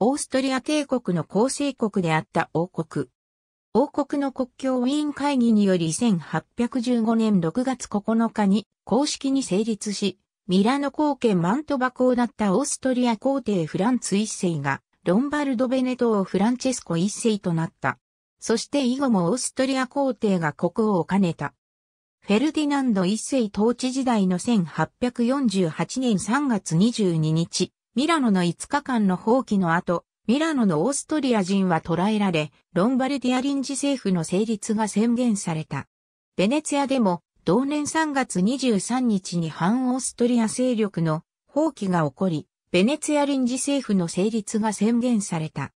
オーストリア帝国の構成国であった王国。王国の国境ウィーン会議により1815年6月9日に公式に成立し、ミラノ公家マントバ公だったオーストリア皇帝フランツ一世が、ロンバルド・ベネトをフランチェスコ一世となった。そして以後もオーストリア皇帝が国王を兼ねた。フェルディナンド一世統治時代の1848年3月22日、ミラノの5日間の放棄の後、ミラノのオーストリア人は捕らえられ、ロンバルディア臨時政府の成立が宣言された。ベネツィアでも、同年3月23日に反オーストリア勢力の放棄が起こり、ベネツィア臨時政府の成立が宣言された。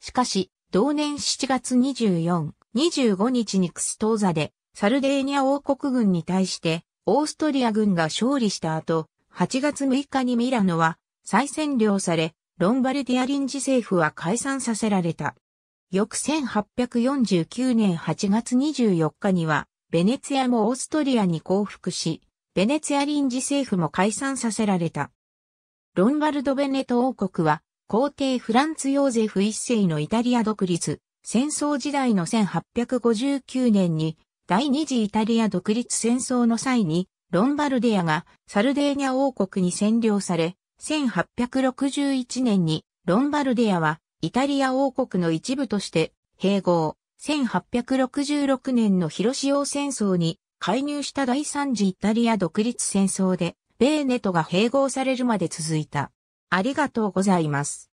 しかし、同年7月24、25日にクストーザで、サルデーニャ王国軍に対して、オーストリア軍が勝利した後、8月6日にミラノは、再占領され、ロンバルディア臨時政府は解散させられた。翌1849年8月24日には、ベネツィアもオーストリアに降伏し、ベネツィア臨時政府も解散させられた。ロンバルド・ベネト王国は、皇帝フランツ・ヨーゼフ一世のイタリア独立、戦争時代の1859年に、第二次イタリア独立戦争の際に、ロンバルディアがサルデーニャ王国に占領され、1861年にロンバルディアはイタリア王国の一部として併合。1866年の広潮戦争に介入した第三次イタリア独立戦争でベーネトが併合されるまで続いた。ありがとうございます。